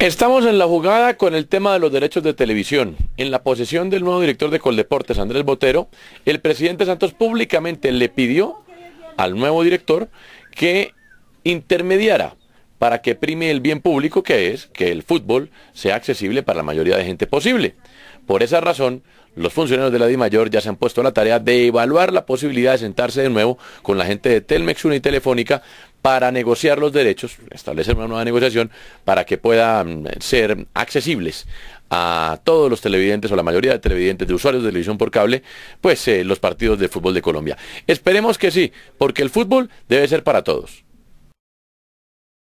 Estamos en la jugada con el tema de los derechos de televisión. En la posesión del nuevo director de Coldeportes, Andrés Botero, el presidente Santos públicamente le pidió al nuevo director que intermediara para que prime el bien público que es que el fútbol sea accesible para la mayoría de gente posible. Por esa razón, los funcionarios de la DIMAYOR ya se han puesto a la tarea de evaluar la posibilidad de sentarse de nuevo con la gente de Telmex y Telefónica para negociar los derechos, establecer una nueva negociación para que puedan mm, ser accesibles a todos los televidentes o la mayoría de televidentes de usuarios de televisión por cable, pues eh, los partidos de fútbol de Colombia. Esperemos que sí, porque el fútbol debe ser para todos.